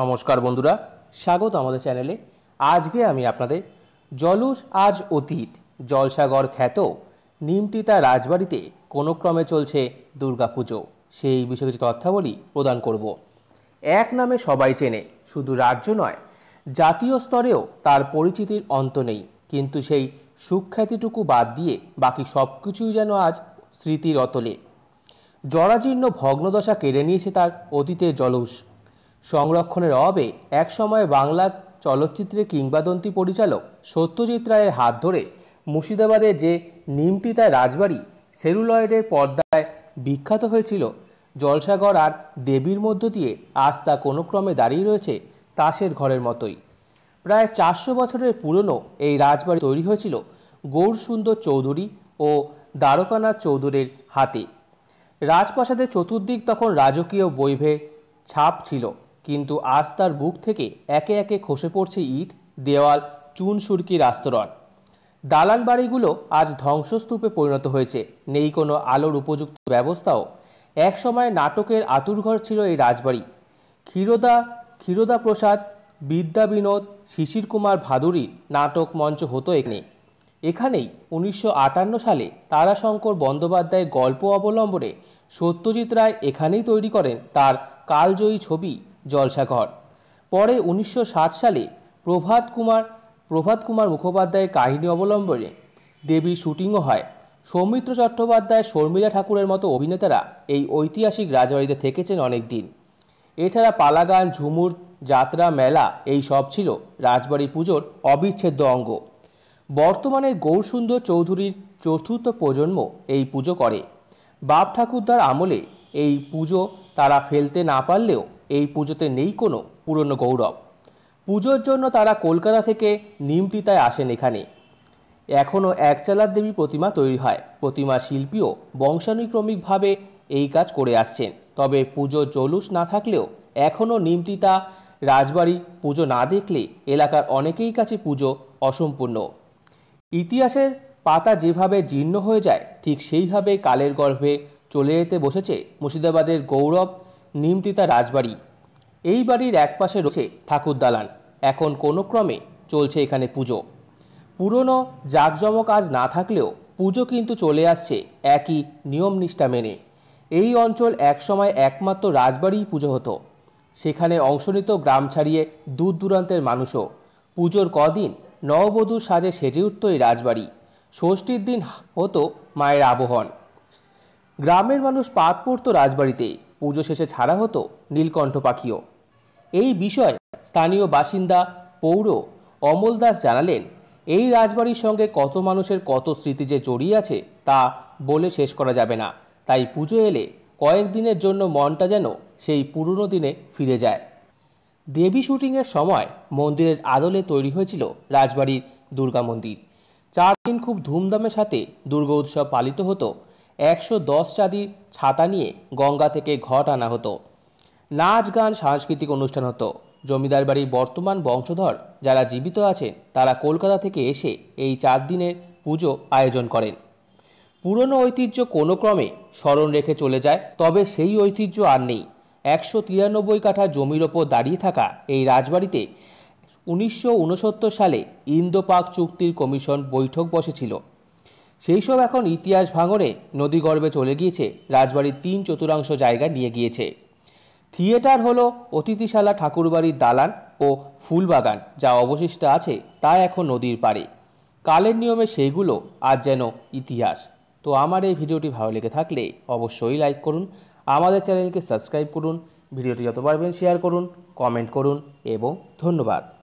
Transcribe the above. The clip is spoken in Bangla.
নমস্কার বন্ধুরা স্বাগত আমাদের চ্যানেলে আজকে আমি আপনাদের জলুস আজ অতীত জলসাগর খ্যাত নিমতিতা রাজবাড়িতে কোনো ক্রমে চলছে দুর্গাপুজো সেই বিষয়ে কিছু তথ্যাবলী প্রদান করব এক নামে সবাই চেনে শুধু রাজ্য নয় জাতীয় স্তরেও তার পরিচিতির অন্ত নেই কিন্তু সেই সুখ্যাতিটুকু বাদ দিয়ে বাকি সব কিছুই যেন আজ স্মৃতির অতলে জরাজীর্ণ ভগ্নদশা কেড়ে নিয়েছে তার অতীতের জলুস সংরক্ষণের অভাবে একসময় বাংলা চলচ্চিত্রে কিংবাদন্তি পরিচালক সত্যজিৎ রায়ের হাত ধরে মুর্শিদাবাদে যে নিমতিতায় রাজবাড়ি সেলুলয়েডের পর্দায় বিখ্যাত হয়েছিল জলসাগর আর দেবীর মধ্য দিয়ে আজ তা কোনো ক্রমে দাঁড়িয়ে রয়েছে তাসের ঘরের মতোই প্রায় চারশো বছরের পুরনো এই রাজবাড়ি তৈরি হয়েছিল গৌরসুন্দর চৌধুরী ও দ্বারকানাথ চৌধুরীর হাতে রাজপ্রাসাদের চতুর্দিক তখন রাজকীয় বৈভে ছাপ ছিল কিন্তু আজ তার বুক থেকে একে একে খসে পড়ছে ইট দেওয়াল চুন সুরকির আস্তরণ দালান বাড়িগুলো আজ ধ্বংসস্তূপে পরিণত হয়েছে নেই কোনো আলোর উপযুক্ত ব্যবস্থাও একসময় নাটকের আতুরঘর ছিল এই রাজবাড়ি ক্ষীরদা ক্ষীরদা প্রসাদ বিদ্যা বিনোদ শিশির কুমার ভাদুরীর নাটক মঞ্চ হতো এখানে এখানেই উনিশশো সালে তারাশঙ্কর বন্দ্যোপাধ্যায় গল্প অবলম্বনে সত্যজিৎ রায় এখানেই তৈরি করেন তার কালজয়ী ছবি জলসাঘর পরে উনিশশো সালে প্রভাত কুমার প্রভাত কুমার মুখোপাধ্যায়ের কাহিনী অবলম্বনে দেবীর শুটিংও হয় সৌমিত্র চট্টোপাধ্যায় শর্মিলা ঠাকুরের মতো অভিনেতারা এই ঐতিহাসিক রাজবাড়িতে থেকেছেন অনেক দিন এছাড়া পালাগান ঝুমুর যাত্রা মেলা এই সব ছিল রাজবাড়ি পুজোর অবিচ্ছেদ্য অঙ্গ বর্তমানে গৌরসুন্দর চৌধুরীর চতুর্থ প্রজন্ম এই পুজো করে বাপ ঠাকুরদার আমলে এই পুজো তারা ফেলতে না পারলেও এই পুজোতে নেই কোনো পুরনো গৌরব পুজোর জন্য তারা কলকাতা থেকে নিমতিতায় আসেন এখানে এখনও একচালার দেবী প্রতিমা তৈরি হয় প্রতিমা শিল্পীও বংশানুক্রমিকভাবে এই কাজ করে আসছেন তবে পুজো জলুস না থাকলেও এখনও নিমতিতা রাজবাড়ি পুজো না দেখলে এলাকার অনেকেই কাছে পুজো অসম্পূর্ণ ইতিহাসের পাতা যেভাবে জীর্ণ হয়ে যায় ঠিক সেইভাবে কালের গর্ভে চলে যেতে বসেছে মুর্শিদাবাদের গৌরব নিমতিতা রাজবাড়ি এই বাড়ির একপাশে রয়েছে ঠাকুর দালান এখন কোনো ক্রমে চলছে এখানে পুজো পুরনো জাঁকজমক আজ না থাকলেও পুজো কিন্তু চলে আসছে একই নিয়ম নিষ্ঠা মেনে এই অঞ্চল একসময় একমাত্র রাজবাড়িই পুজো হতো সেখানে অংশ নিত গ্রাম ছাড়িয়ে দূর দূরান্তের মানুষও পুজোর কদিন নববধূর সাজে সেজে উঠত এই রাজবাড়ি ষষ্ঠীর দিন হতো মায়ের আবহন গ্রামের মানুষ পাত পড়ত রাজবাড়িতেই পুজো শেষে ছাড়া হতো নীলকণ্ঠ পাখিও এই বিষয়ে স্থানীয় বাসিন্দা পৌর অমল দাস জানালেন এই রাজবাড়ির সঙ্গে কত মানুষের কত স্মৃতি যে জড়িয়ে আছে তা বলে শেষ করা যাবে না তাই পুজো এলে কয়েকদিনের জন্য মনটা যেন সেই পুরনো দিনে ফিরে যায় দেবী শুটিংয়ের সময় মন্দিরের আদলে তৈরি হয়েছিল রাজবাড়ির দুর্গা মন্দির চার দিন খুব ধুমধামের সাথে দুর্গা উৎসব পালিত হতো একশো দশ চাঁদি ছাতা নিয়ে গঙ্গা থেকে ঘট আনা হতো নাচ গান সাংস্কৃতিক অনুষ্ঠান হতো জমিদার বাড়ির বর্তমান বংশধর যারা জীবিত আছেন তারা কলকাতা থেকে এসে এই চার দিনের পুজো আয়োজন করেন পুরনো ঐতিহ্য কোনো ক্রমে স্মরণ রেখে চলে যায় তবে সেই ঐতিহ্য আর নেই একশো তিরানব্বই কাঠা জমির ওপর দাঁড়িয়ে থাকা এই রাজবাড়িতে উনিশশো সালে ইন্দো পাক চুক্তির কমিশন বৈঠক বসেছিল সেই সব এখন ইতিহাস ভাঙরে গর্বে চলে গিয়েছে রাজবাড়ির তিন চতুরাংশ জায়গা নিয়ে গিয়েছে থিয়েটার হলো অতিথিশালা ঠাকুরবাড়ির দালান ও ফুলবাগান যা অবশিষ্ট আছে তা এখন নদীর পাড়ে কালের নিয়মে সেইগুলো আজ যেন ইতিহাস তো আমার এই ভিডিওটি ভালো লেগে থাকলে অবশ্যই লাইক করুন আমাদের চ্যানেলকে সাবস্ক্রাইব করুন ভিডিওটি যত পারবেন শেয়ার করুন কমেন্ট করুন এবং ধন্যবাদ